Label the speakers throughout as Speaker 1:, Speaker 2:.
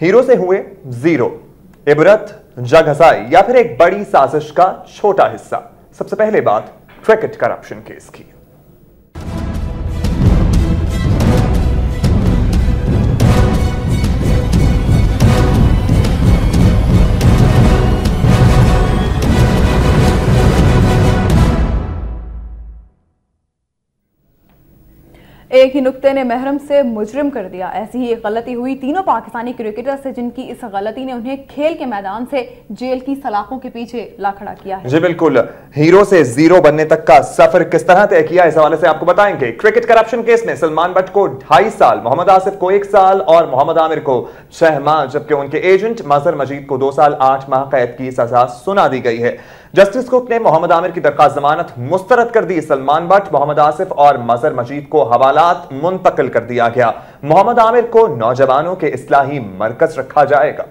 Speaker 1: hero से हुए zero इबरत जगहसाई या फिर एक बड़ी साजिश का छोटा हिस्सा सबसे पहले बात क्रिकेट करप्शन केस की
Speaker 2: एक ही नुकते ने महरम से मुजरिम कर दिया ऐसी ही एक गलती हुई तीनों पाकिस्तानी क्रिकेटर से जिनकी इस गलती ने उन्हें खेल के मैदान से जेल की सलाखों के पीछे ला खड़ा किया है जी
Speaker 1: बिल्कुल हीरो से जीरो बनने तक का सफर किस तरह तय किया इस हवाले से आपको बताएंगे क्रिकेट करप्शन केस में सलमान भट्ट को ढाई साल मोहम्मद आसिफ को एक साल और मोहम्मद आमिर को छह माह जबकि उनके एजेंट मजहर मजीद को दो साल आठ माह कैद की सजा सुना दी गई है जस्टिस कुक ने मोहम्मद आमिर की दरखास्त जमानत मुस्तरद कर दी सलमान भट्ट मोहम्मद आसिफ और मजर मजीद को हवालात मुंतकिल कर दिया गया मोहम्मद आमिर को नौजवानों के इसलाही मरकज रखा जाएगा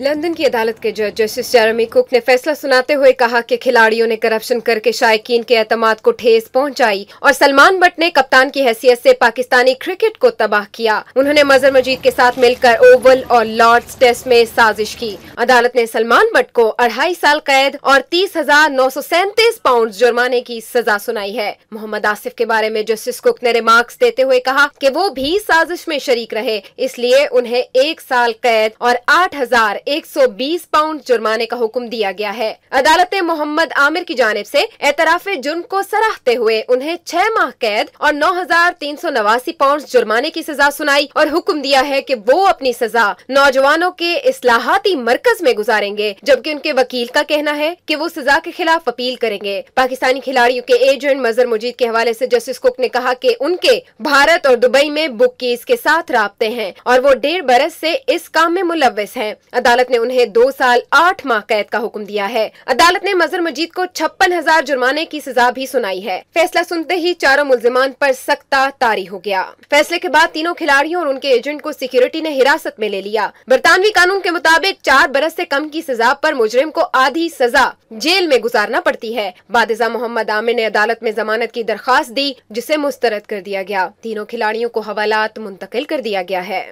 Speaker 3: लंदन की अदालत के जज जस्टिस जेरमी कुक ने फैसला सुनाते हुए कहा कि खिलाड़ियों ने करप्शन करके शायकीन के अतमाद को ठेस पहुंचाई और सलमान बट ने कप्तान की हैसियत से पाकिस्तानी क्रिकेट को तबाह किया उन्होंने मजर मजीद के साथ मिलकर ओवल और लॉर्ड्स टेस्ट में साजिश की अदालत ने सलमान बट को अढ़ाई साल कैद और तीस हजार नौ सौ सैंतीस पाउंड जुर्माने की सजा सुनाई है मोहम्मद आसिफ के बारे में जस्टिस कुक ने रिमार्क्स देते हुए कहा की वो भी साजिश में शरीक रहे इसलिए उन्हें एक साल कैद और आठ हजार 120 पाउंड जुर्माने का हुक्म दिया गया है अदालत ने मोहम्मद आमिर की जानब ऐसी एतराफ जुर्म को सराहते हुए उन्हें छह माह कैद और नौ हजार तीन सौ नवासी पाउंड जुर्माने की सजा सुनाई और हुक्म दिया है की वो अपनी सजा नौजवानों के असलाहती मरकज में गुजारेंगे जबकि उनके वकील का कहना है की वो सजा के खिलाफ अपील करेंगे पाकिस्तानी खिलाड़ियों के एजेंट मजर मुजीद के हवाले ऐसी जस्टिस कुक ने कहा की उनके भारत और दुबई में बुक की के साथ रबते हैं और वो डेढ़ बरस ऐसी इस काम में मुलविस है अदालत अदालत ने उन्हें दो साल आठ माह कैद का हुक्म दिया है अदालत ने मजर मजीद को छप्पन हजार जुर्माने की सजा भी सुनाई है फैसला सुनते ही चारों मुलजमान पर सख्ता तारी हो गया फैसले के बाद तीनों खिलाड़ियों और उनके एजेंट को सिक्योरिटी ने हिरासत में ले लिया बरतानवी कानून के मुताबिक चार बरस ऐसी कम की सजा आरोप मुजरिम को आधी सजा जेल में गुजारना पड़ती है बादजा मोहम्मद आमिर ने अदालत में जमानत की दरखास्त दी जिसे मुस्तरद कर दिया गया तीनों खिलाड़ियों को हवालात मुंतकिल कर दिया गया है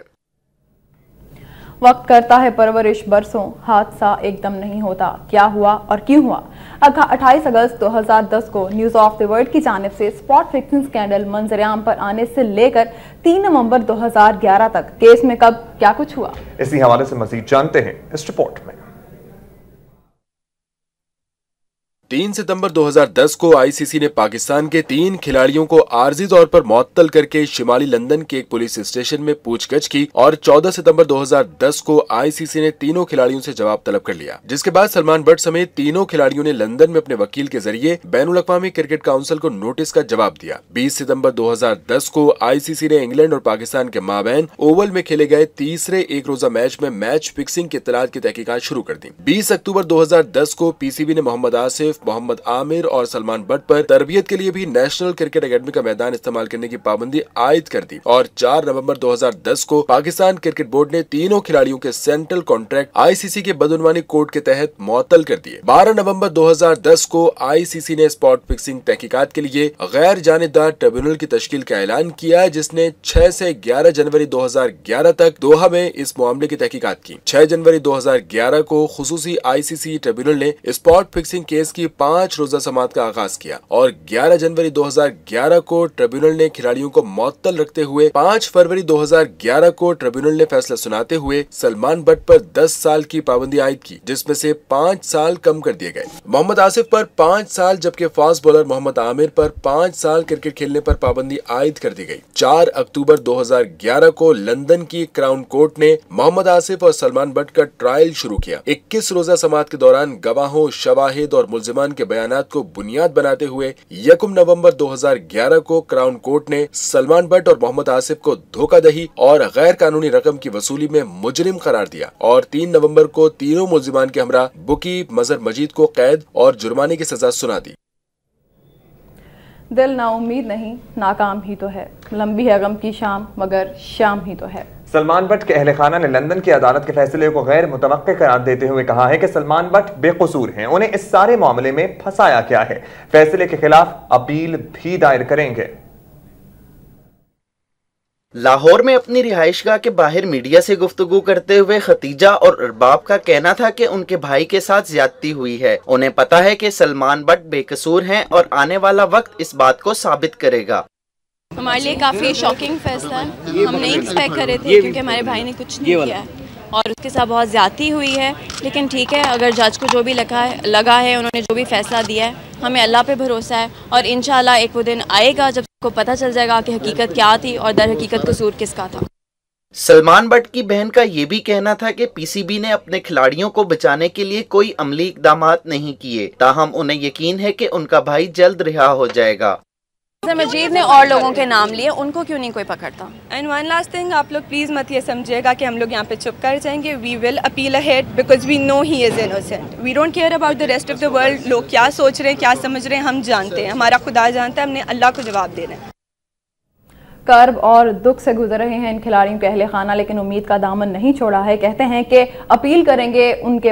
Speaker 2: वक्त करता है परवरिश बरसों हादसा एकदम नहीं होता क्या हुआ और क्यों हुआ अट्ठाईस अगस्त 2010 को न्यूज ऑफ द वर्ल्ड की जानब से स्पॉट फिक्सिंग स्कैंडल मंजरेआम पर आने से लेकर 3 नवंबर 2011 तक केस में कब क्या कुछ हुआ
Speaker 4: इसी हवाले से मजीद जानते हैं इस रिपोर्ट में तीन सितंबर 2010 को आईसीसी ने पाकिस्तान के तीन खिलाड़ियों को आर्जी तौर पर मअतल करके शिमाली लंदन के एक पुलिस स्टेशन में पूछगछ की और 14 सितंबर 2010 को आईसीसी ने तीनों खिलाड़ियों से जवाब तलब कर लिया जिसके बाद सलमान बट समेत तीनों खिलाड़ियों ने लंदन में अपने वकील के जरिए बैन अवी क्रिकेट काउंसिल को नोटिस का जवाब दिया बीस सितम्बर दो को आईसीसी ने इंग्लैंड और पाकिस्तान के माबैन ओवल में खेले गए तीसरे एक रोजा मैच में मैच फिक्सिंग की तलाश की तहकीकत शुरू कर दी बीस अक्टूबर दो को पीसीबी ने मोहम्मद आसिफ मोहम्मद आमिर और सलमान बट पर तरबियत के लिए भी नेशनल क्रिकेट अकेडमी का मैदान इस्तेमाल करने की पाबंदी आयद कर दी और चार नवम्बर दो हजार दस को पाकिस्तान क्रिकेट बोर्ड ने तीनों खिलाड़ियों के सेंट्रल कॉन्ट्रैक्ट आईसीसी के बदनवानी कोर्ट के तहत मअतल कर दिए बारह नवम्बर दो हजार दस को आई ने स्पॉट फिक्सिंग तहकीकत के लिए गैर जानेदार ट्रिब्यूनल की तश्कील का ऐलान किया जिसने छह से ग्यारह जनवरी दो हजार ग्यारह तक दोहा में इस मामले की तहकीकत की छह जनवरी दो हजार ग्यारह को खसूसी आईसीसी ट्रिब्यूनल ने स्पॉट फिक्सिंग केस की की पांच रोजा समात का आगाज किया और 11 जनवरी 2011 को ट्रिब्यूनल ने खिलाड़ियों को मौतल रखते हुए 5 फरवरी 2011 को ट्रिब्यूनल ने फैसला सुनाते हुए सलमान भट्ट पर 10 साल की पाबंदी आयद की जिसमें से पाँच साल कम कर दिए गए मोहम्मद आसिफ पर पाँच साल जबकि फास्ट बॉलर मोहम्मद आमिर पर पाँच साल क्रिकेट खेलने पर पाबंदी आयद कर दी गई चार अक्टूबर 2011 को लंदन की क्राउन कोर्ट ने मोहम्मद आसिफ और सलमान भट्ट का ट्रायल शुरू किया इक्कीस रोजा समात के दौरान गवाहों शवाहिद और मुलजिम मुलजमान के बयान को बुनियाद बनाते हुए यकुम नवंबर 2011 को क्राउन कोर्ट ने सलमान भट्ट और मोहम्मद आसिफ को धोखा दही और गैर कानूनी रकम की वसूली में मुजरिम करार दिया और तीन नवम्बर को तीनों मुलजिमान के हमरा बुकी मजर मजीद को कैद और जुर्माने की सजा सुना दी
Speaker 2: दिल ना उम्मीद नहीं नाकाम ही तो है लंबी है गम की शाम मगर शाम ही तो है
Speaker 1: सलमान भट्ट के अहल खाना ने लंदन की अदालत के फैसले को गैर मुतव करार देते हुए कहा है कि सलमान भट्ट बेकसूर हैं उन्हें इस सारे मामले में फंसाया क्या है फैसले के खिलाफ अपील
Speaker 4: भी दायर करेंगे लाहौर में अपनी रिहाइशगाह के बाहर मीडिया से गुफ्तगु करते हुए खतीजा और अरबाब का कहना था कि उनके भाई के साथ ज्यादती हुई है उन्हें पता है कि सलमान भट्ट बेकसूर हैं और आने वाला वक्त इस बात को साबित करेगा
Speaker 2: हमारे लिए काफ़ी शॉकिंग फैसला है हम नहीं एक्सपेक्ट रहे थे क्योंकि हमारे भाई ने कुछ नहीं किया है और उसके साथ बहुत ज़्यादा हुई है लेकिन ठीक है अगर जज को जो भी लगा है लगा है उन्होंने जो भी फैसला दिया है हमें अल्लाह पे भरोसा है और इन एक वो दिन आएगा जब सबको पता चल जाएगा कि हकीकत क्या थी और दर हकीकत कसूर किसका था
Speaker 4: सलमान भट्ट की बहन का ये भी कहना था कि पीसीबी ने अपने खिलाड़ियों को बचाने के लिए कोई अमली इकदाम नहीं किए ताहम उन्हें यकीन है कि उनका भाई जल्द रिहा हो जाएगा
Speaker 2: तो मजीद ने और लोगों के नाम लिए उनको क्यों नहीं कोई पकड़ता एंड वन लास्ट थिंग आप लोग प्लीज़ मत ये समझिएगा कि हम लोग यहाँ पे चुप कर जाएंगे we will appeal ahead because we know he is innocent we don't care about the rest of the world लोग क्या सोच रहे हैं क्या समझ रहे हैं हम जानते हैं हमारा खुदा जानता है हमने अल्लाह को जवाब देना है कर्ब और दुख से गुजर रहे हैं इन खिलाड़ियों के अहले खाना लेकिन उम्मीद का दामन नहीं छोड़ा है कहते हैं कि अपील करेंगे उनके